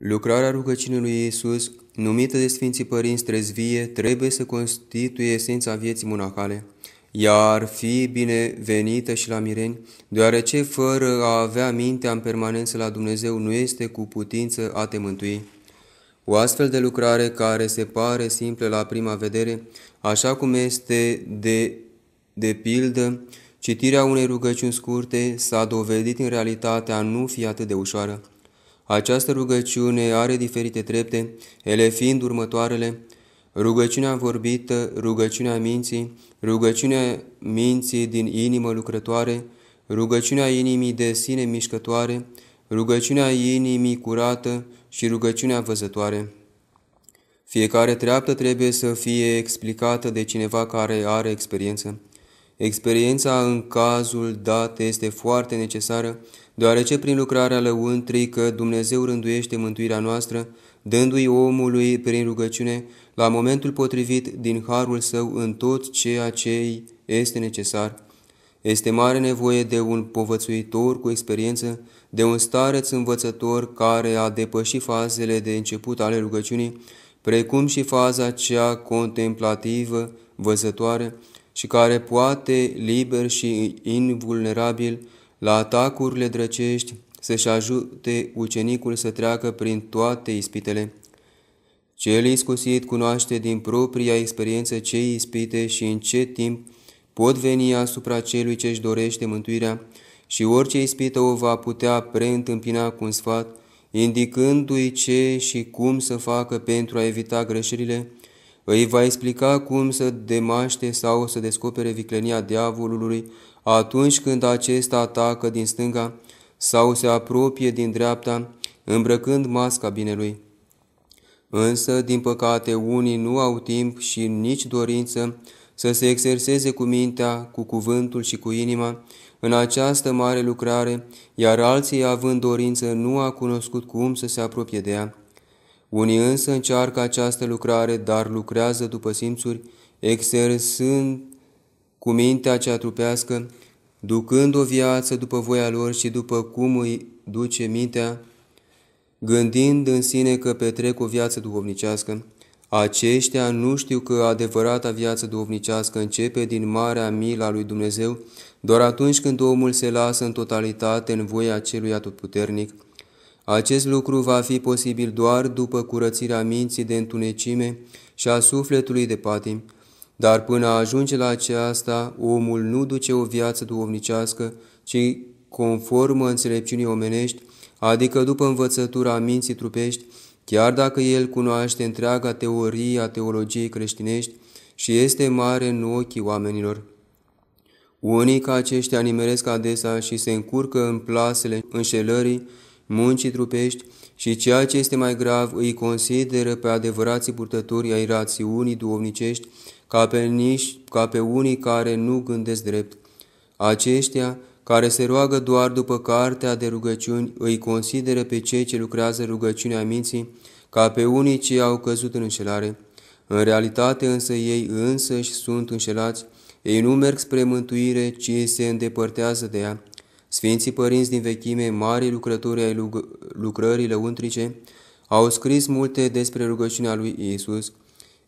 Lucrarea rugăciunii lui Iisus, numită de Sfinții Părinți Trezvie, trebuie să constituie esența vieții monacale. Ea ar fi binevenită și la mireni, deoarece fără a avea mintea în permanență la Dumnezeu nu este cu putință a te mântui. O astfel de lucrare care se pare simplă la prima vedere, așa cum este de, de pildă, citirea unei rugăciuni scurte s-a dovedit în realitate a nu fi atât de ușoară. Această rugăciune are diferite trepte, ele fiind următoarele, rugăciunea vorbită, rugăciunea minții, rugăciunea minții din inimă lucrătoare, rugăciunea inimii de sine mișcătoare, rugăciunea inimii curată și rugăciunea văzătoare. Fiecare treaptă trebuie să fie explicată de cineva care are experiență. Experiența în cazul dat este foarte necesară deoarece prin lucrarea că Dumnezeu rânduiește mântuirea noastră, dându-i omului prin rugăciune, la momentul potrivit, din harul său în tot ceea ce este necesar. Este mare nevoie de un povățuitor cu experiență, de un stareț învățător care a depășit fazele de început ale rugăciunii, precum și faza cea contemplativă, văzătoare, și care poate, liber și invulnerabil, la atacurile drăcești să-și ajute ucenicul să treacă prin toate ispitele. Cel iscusit cunoaște din propria experiență ce ispite și în ce timp pot veni asupra celui ce își dorește mântuirea și orice ispită o va putea preîntâmpina cu un sfat, indicându-i ce și cum să facă pentru a evita greșelile, îi va explica cum să demaște sau să descopere viclenia diavolului atunci când acesta atacă din stânga sau se apropie din dreapta, îmbrăcând masca binelui. Însă, din păcate, unii nu au timp și nici dorință să se exerseze cu mintea, cu cuvântul și cu inima în această mare lucrare, iar alții, având dorință, nu a cunoscut cum să se apropie de ea. Unii însă încearcă această lucrare, dar lucrează după simțuri, exersând cu mintea cea trupească, ducând o viață după voia lor și după cum îi duce mintea, gândind în sine că petrec o viață duhovnicească, aceștia nu știu că adevărata viață duhovnicească începe din marea mila lui Dumnezeu doar atunci când omul se lasă în totalitate în voia celui atotputernic. Acest lucru va fi posibil doar după curățirea minții de întunecime și a sufletului de patim, dar până ajunge la aceasta, omul nu duce o viață duhovnicească, ci conformă înțelepciunii omenești, adică după învățătura minții trupești, chiar dacă el cunoaște întreaga teorie a teologiei creștinești și este mare în ochii oamenilor. Unii ca aceștia nimeresc adesea și se încurcă în plasele înșelării, muncii trupești și ceea ce este mai grav îi consideră pe adevărații purtători ai rațiunii duovnicești ca pe, niși, ca pe unii care nu gândesc drept. Aceștia, care se roagă doar după cartea de rugăciuni, îi consideră pe cei ce lucrează rugăciunea minții ca pe unii ce au căzut în înșelare. În realitate însă ei însăși sunt înșelați, ei nu merg spre mântuire, ci se îndepărtează de ea. Sfinții părinți din vechime, mari lucrători ai lucrării untrice au scris multe despre rugăciunea lui Isus,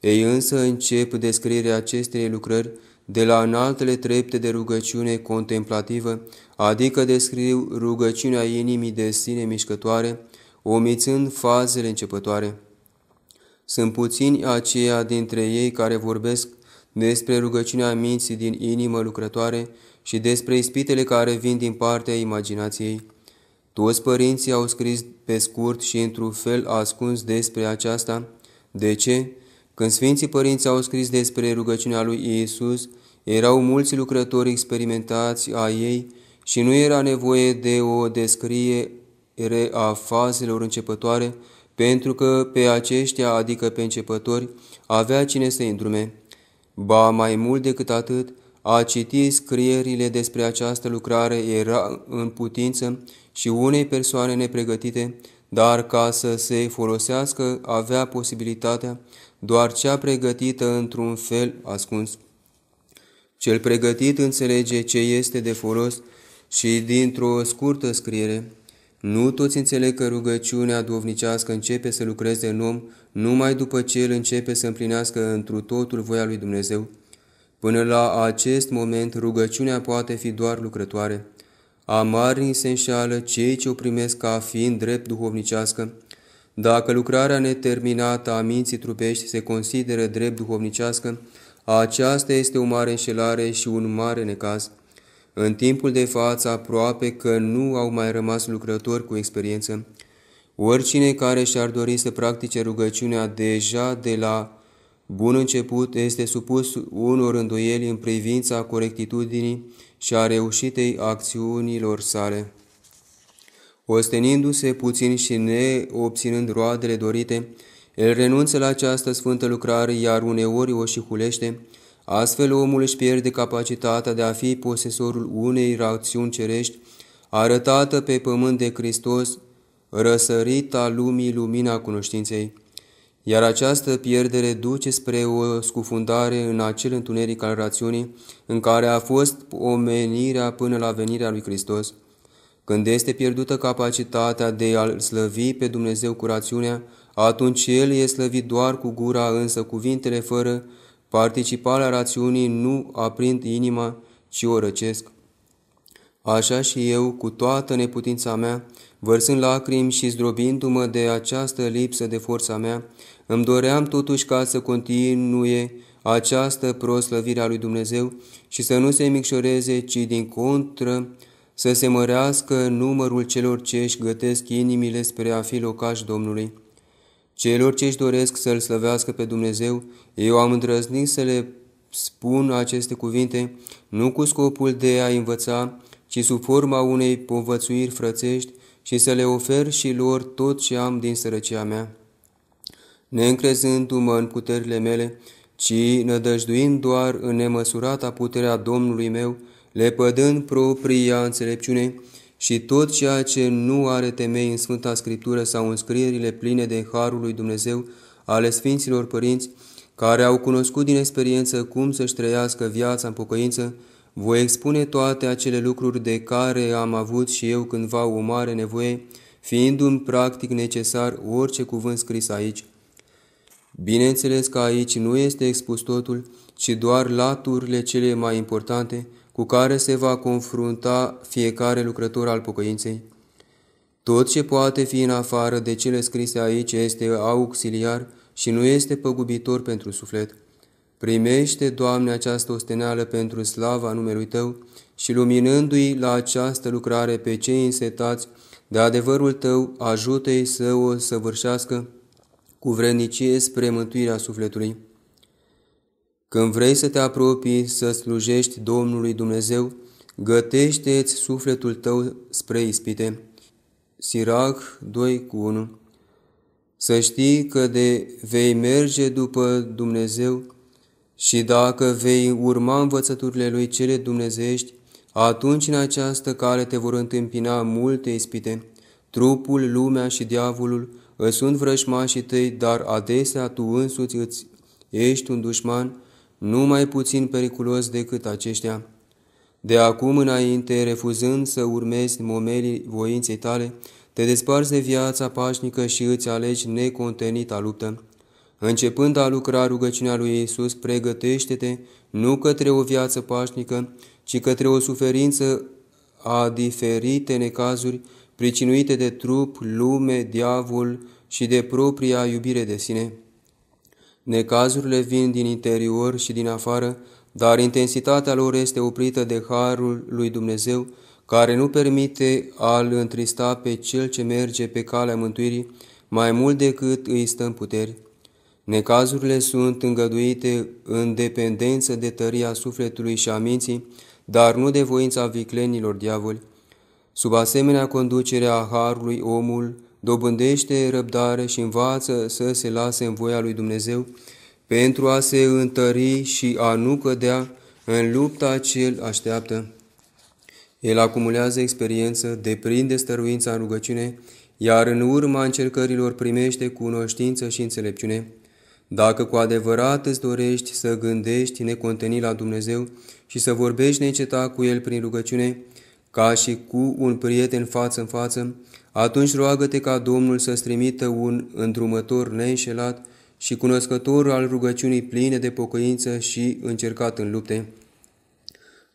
ei însă încep descrierea acestei lucrări de la înaltele trepte de rugăciune contemplativă, adică descriu rugăciunea inimii de sine mișcătoare, omițând fazele începătoare. Sunt puțini aceia dintre ei care vorbesc despre rugăciunea minții din inimă lucrătoare și despre ispitele care vin din partea imaginației. Toți părinții au scris pe scurt și într-un fel ascuns despre aceasta. De ce? Când Sfinții Părinți au scris despre rugăciunea lui Iisus, erau mulți lucrători experimentați a ei și nu era nevoie de o descriere a fazelor începătoare, pentru că pe aceștia, adică pe începători, avea cine să-i îndrume. Ba mai mult decât atât, a citi scrierile despre această lucrare era în putință și unei persoane nepregătite dar ca să se folosească avea posibilitatea doar cea pregătită într-un fel ascuns. Cel pregătit înțelege ce este de folos și dintr-o scurtă scriere, nu toți înțeleg că rugăciunea duovnicească începe să lucreze în om numai după ce el începe să împlinească întru totul voia lui Dumnezeu. Până la acest moment, rugăciunea poate fi doar lucrătoare amarnii se înșeală cei ce o primesc ca fiind drept duhovnicească, dacă lucrarea neterminată a minții trupești se consideră drept duhovnicească, aceasta este o mare înșelare și un mare necaz. În timpul de față aproape că nu au mai rămas lucrători cu experiență. Oricine care și-ar dori să practice rugăciunea deja de la bun început este supus unor îndoieli în privința corectitudinii și a reușitei acțiunilor sale. Ostenindu-se puțin și neobținând roadele dorite, el renunță la această sfântă lucrare, iar uneori o și hulește, astfel omul își pierde capacitatea de a fi posesorul unei rațiuni cerești, arătată pe pământ de Hristos, răsărita lumii lumina cunoștinței iar această pierdere duce spre o scufundare în acel întuneric al rațiunii în care a fost omenirea până la venirea lui Hristos. Când este pierdută capacitatea de a-L slăvi pe Dumnezeu cu rațiunea, atunci El e slăvit doar cu gura, însă cuvintele fără participarea rațiunii nu aprind inima, ci o răcesc. Așa și eu, cu toată neputința mea, vărsând lacrimi și zdrobindu-mă de această lipsă de forța mea, îmi doream totuși ca să continue această proslăvire a lui Dumnezeu și să nu se micșoreze, ci din contră să se mărească numărul celor ce își gătesc inimile spre a fi locași Domnului. Celor ce își doresc să-L slăvească pe Dumnezeu, eu am îndrăznit să le spun aceste cuvinte, nu cu scopul de a învăța, ci sub forma unei povățuiri frățești și să le ofer și lor tot ce am din sărăcia mea neîncrezându-mă în puterile mele, ci nădăjduind doar în nemăsurata puterea Domnului meu, lepădând propria înțelepciune și tot ceea ce nu are temei în Sfânta Scriptură sau în scrierile pline de Harul lui Dumnezeu ale Sfinților Părinți, care au cunoscut din experiență cum să-și trăiască viața în pocăință, voi expune toate acele lucruri de care am avut și eu cândva o mare nevoie, fiind un practic necesar orice cuvânt scris aici. Bineînțeles că aici nu este expus totul, ci doar laturile cele mai importante cu care se va confrunta fiecare lucrător al pocăinței. Tot ce poate fi în afară de cele scrise aici este auxiliar și nu este păgubitor pentru suflet. Primește, Doamne, această osteneală pentru slava numelui Tău și luminându-i la această lucrare pe cei însetați de adevărul Tău, ajută-i să o săvârșească cu vrednicie spre mântuirea sufletului. Când vrei să te apropii, să slujești Domnului Dumnezeu, gătește-ți sufletul tău spre ispite. Sirac 2 cu 1 Să știi că de vei merge după Dumnezeu și dacă vei urma învățăturile lui cele dumnezești atunci în această cale te vor întâmpina multe ispite. Trupul, lumea și diavolul Îți sunt vrășmașii tăi, dar adesea tu însuți îți ești un dușman nu mai puțin periculos decât aceștia. De acum înainte, refuzând să urmezi momelii voinței tale, te desparți de viața pașnică și îți alegi necontenita luptă. Începând a lucra rugăciunea lui Iisus, pregătește-te nu către o viață pașnică, ci către o suferință a diferite necazuri, pricinuite de trup, lume, diavol, și de propria iubire de sine. Necazurile vin din interior și din afară, dar intensitatea lor este oprită de harul lui Dumnezeu, care nu permite al întrista pe cel ce merge pe calea mântuirii mai mult decât îi stă în puteri. Necazurile sunt îngăduite în dependență de tăria sufletului și a minții, dar nu de voința viclenilor diavoli. Sub asemenea conducerea harului omul dobândește răbdare și învață să se lase în voia lui Dumnezeu pentru a se întări și a nu cădea în lupta ce îl așteaptă. El acumulează experiență, deprinde stăruința în rugăciune, iar în urma încercărilor primește cunoștință și înțelepciune. Dacă cu adevărat îți dorești să gândești necontenit la Dumnezeu și să vorbești neceta cu El prin rugăciune, ca și cu un prieten față în față, atunci roagă-te ca Domnul să-ți trimită un îndrumător neînșelat și cunoscător al rugăciunii pline de pocăință și încercat în lupte.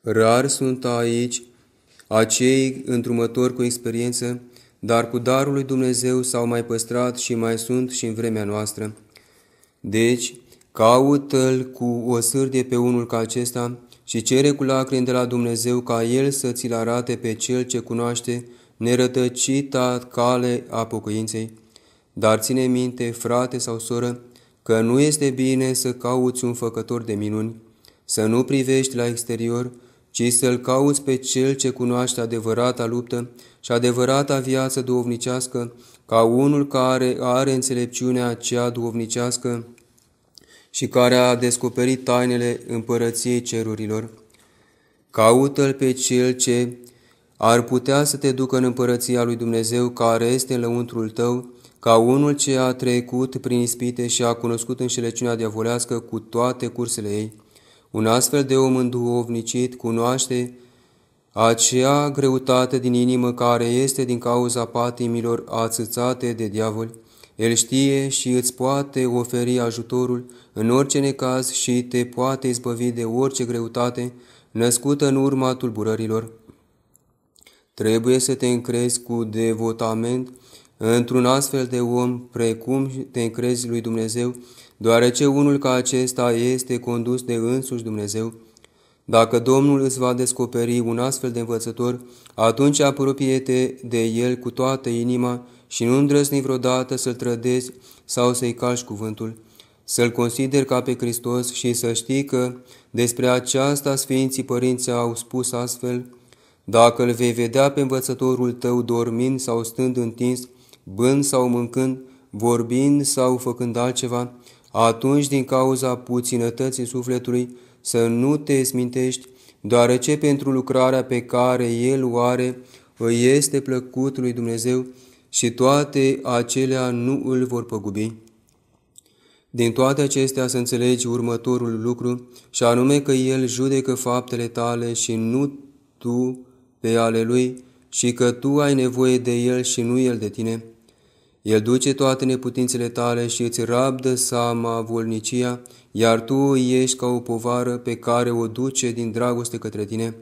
Rar sunt aici acei îndrumători cu experiență, dar cu darul lui Dumnezeu s-au mai păstrat și mai sunt și în vremea noastră. Deci, caută-l cu o sârdie pe unul ca acesta și cere cu lacrimi de la Dumnezeu ca el să ți-l arate pe cel ce cunoaște, nerătăcita cale a pocăinței, dar ține minte, frate sau soră, că nu este bine să cauți un făcător de minuni, să nu privești la exterior, ci să-L cauți pe Cel ce cunoaște adevărata luptă și adevărata viață duovnicească, ca unul care are înțelepciunea cea duovnicească și care a descoperit tainele împărăției cerurilor. Caută-L pe Cel ce ar putea să te ducă în împărăția lui Dumnezeu care este lăuntrul tău, ca unul ce a trecut prin ispite și a cunoscut înșelăciunea diavolească cu toate cursele ei. Un astfel de om înduovnicit cunoaște aceea greutate din inimă care este din cauza patimilor ațățate de diavol. El știe și îți poate oferi ajutorul în orice necaz și te poate izbăvi de orice greutate născută în urma tulburărilor. Trebuie să te încrezi cu devotament într-un astfel de om, precum te încrezi lui Dumnezeu, deoarece unul ca acesta este condus de însuși Dumnezeu. Dacă Domnul îți va descoperi un astfel de învățător, atunci apropie-te de el cu toată inima și nu îndrăzni vreodată să-l trădezi sau să-i calci cuvântul. Să-l consideri ca pe Hristos și să știi că despre aceasta Sfinții Părinți au spus astfel – dacă îl vei vedea pe învățătorul tău dormind sau stând întins, bând sau mâncând, vorbind sau făcând altceva, atunci din cauza puținătății sufletului să nu te smintești, deoarece pentru lucrarea pe care el o are îi este plăcut lui Dumnezeu și toate acelea nu îl vor păgubi. Din toate acestea să înțelegi următorul lucru, și anume că El judecă faptele tale și nu tu pe ale lui și că tu ai nevoie de el și nu el de tine. El duce toate neputințele tale și îți rabdă sama volnicia, iar tu ești ca o povară pe care o duce din dragoste către tine.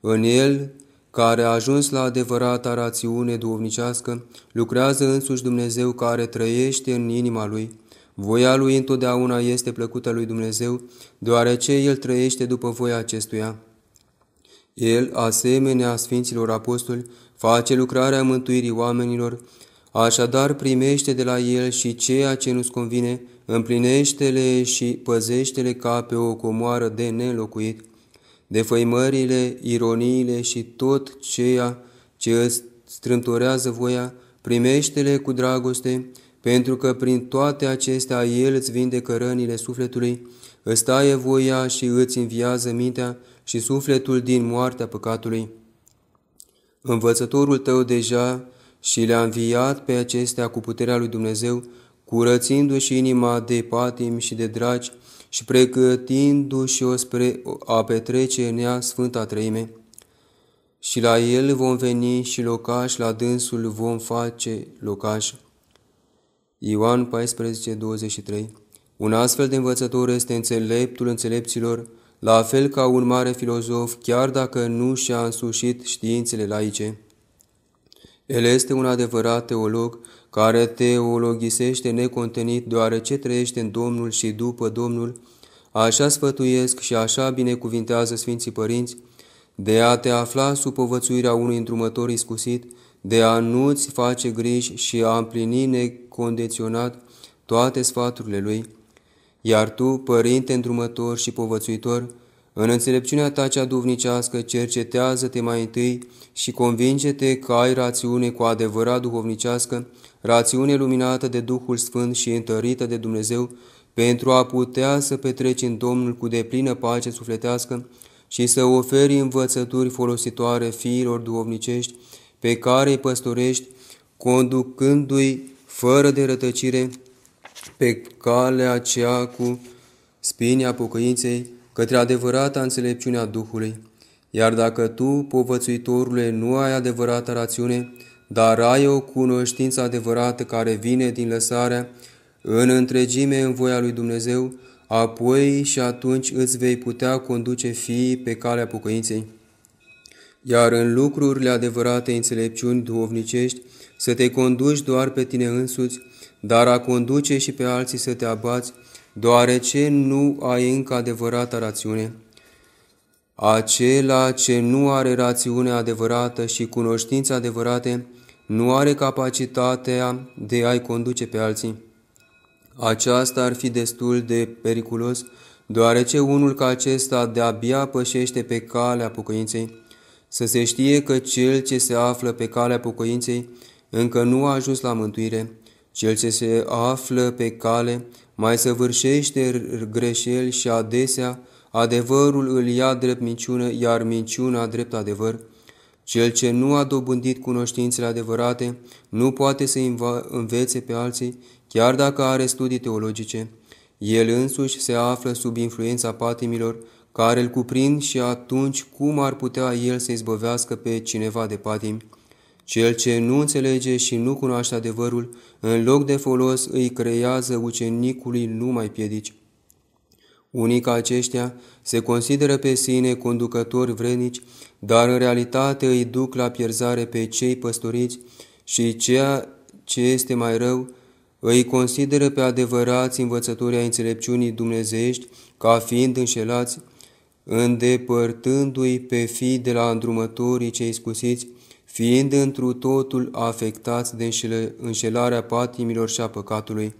În el, care a ajuns la adevărata rațiune duovnicească, lucrează însuși Dumnezeu care trăiește în inima lui. Voia lui întotdeauna este plăcută lui Dumnezeu, deoarece el trăiește după voia acestuia. El, asemenea Sfinților Apostoli, face lucrarea mântuirii oamenilor, așadar primește de la El și ceea ce nu-ți convine, împlinește-le și păzește-le ca pe o comoară de nelocuit, de făimările, ironiile și tot ceea ce îți strântorează voia, primește-le cu dragoste, pentru că prin toate acestea El îți vindecă rănile sufletului, îți e voia și îți înviază mintea și sufletul din moartea păcatului. Învățătorul tău deja și le-a înviat pe acestea cu puterea lui Dumnezeu, curățindu-și inima de patim și de dragi și pregătindu-și-o spre a petrece în ea Sfânta Treime. Și la el vom veni și locaș, la dânsul vom face locaș. Ioan 14, 23 un astfel de învățător este înțeleptul înțelepților, la fel ca un mare filozof, chiar dacă nu și-a însușit științele laice. El este un adevărat teolog care teologisește necontenit, deoarece trăiește în Domnul și după Domnul, așa sfătuiesc și așa binecuvintează Sfinții Părinți, de a te afla sub povățuirea unui îndrumător iscusit, de a nu-ți face griji și a împlini necondiționat toate sfaturile lui, iar tu, părinte îndrumător și povățuitor, în înțelepciunea ta cea duvnicească, cercetează-te mai întâi și convinge-te că ai rațiune cu adevărat duhovnicească, rațiune luminată de Duhul Sfânt și întărită de Dumnezeu, pentru a putea să petreci în Domnul cu deplină pace sufletească și să oferi învățături folositoare fiilor duhovnicești pe care îi păstorești, conducându-i fără de rătăcire pe calea aceea cu spinea pocăinței către adevărata înțelepciunea a Duhului. Iar dacă tu, povățuitorule, nu ai adevărata rațiune, dar ai o cunoștință adevărată care vine din lăsarea în întregime în voia lui Dumnezeu, apoi și atunci îți vei putea conduce fiii pe calea pocăinței. Iar în lucrurile adevărate înțelepciuni duhovnicești, să te conduci doar pe tine însuți, dar a conduce și pe alții să te abați, deoarece nu ai încă adevărată rațiune. Acela ce nu are rațiune adevărată și cunoștințe adevărate, nu are capacitatea de a-i conduce pe alții. Aceasta ar fi destul de periculos, deoarece unul ca acesta de-abia pășește pe calea pocăinței. Să se știe că cel ce se află pe calea pocăinței încă nu a ajuns la mântuire, cel ce se află pe cale mai săvârșește greșel și adesea adevărul îl ia drept minciună, iar minciuna drept adevăr. Cel ce nu a dobândit cunoștințele adevărate nu poate să învețe pe alții, chiar dacă are studii teologice. El însuși se află sub influența patimilor care îl cuprind și atunci cum ar putea el să izbăvească pe cineva de patimi? Cel ce nu înțelege și nu cunoaște adevărul, în loc de folos îi creează ucenicului numai piedici. Unii ca aceștia se consideră pe sine conducători vrednici, dar în realitate îi duc la pierzare pe cei păstoriți și ceea ce este mai rău, îi consideră pe adevărați învățători ai înțelepciunii dumnezeiești ca fiind înșelați, îndepărtându-i pe fii de la îndrumătorii cei scusiți, fiind întru totul afectați de înșelarea patimilor și a păcatului,